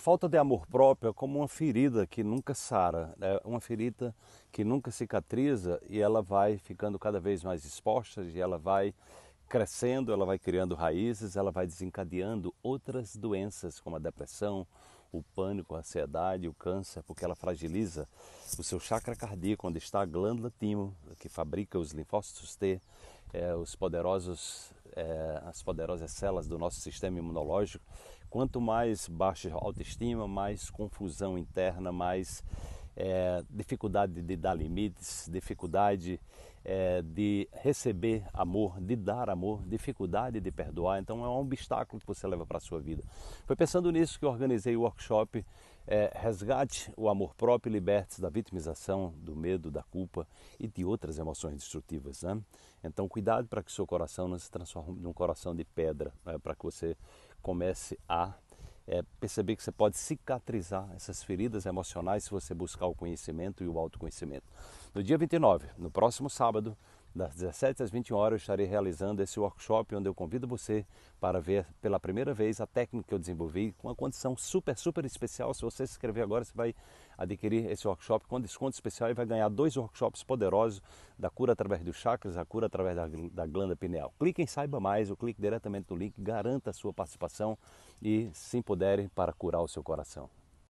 Falta de amor próprio é como uma ferida que nunca sara, é uma ferida que nunca cicatriza e ela vai ficando cada vez mais exposta e ela vai crescendo, ela vai criando raízes, ela vai desencadeando outras doenças como a depressão, o pânico, a ansiedade, o câncer, porque ela fragiliza o seu chakra cardíaco, onde está a glândula timo, que fabrica os linfócitos T, é, os poderosos é, as poderosas células do nosso sistema imunológico, quanto mais baixa autoestima, mais confusão interna, mais é, dificuldade de dar limites, dificuldade é, de receber amor, de dar amor, dificuldade de perdoar. Então é um obstáculo que você leva para a sua vida. Foi pensando nisso que eu organizei o workshop é, resgate o amor próprio e liberte-se da vitimização, do medo, da culpa e de outras emoções destrutivas. Né? Então, cuidado para que seu coração não se transforme num coração de pedra, né? para que você comece a é, perceber que você pode cicatrizar essas feridas emocionais se você buscar o conhecimento e o autoconhecimento. No dia 29, no próximo sábado, das 17 às 21 horas eu estarei realizando esse workshop onde eu convido você para ver pela primeira vez a técnica que eu desenvolvi com uma condição super, super especial. Se você se inscrever agora, você vai adquirir esse workshop com desconto especial e vai ganhar dois workshops poderosos da cura através dos chakras, a cura através da, da glândula pineal. Clique em Saiba Mais, ou clique diretamente no link, garanta a sua participação e se empoderem para curar o seu coração.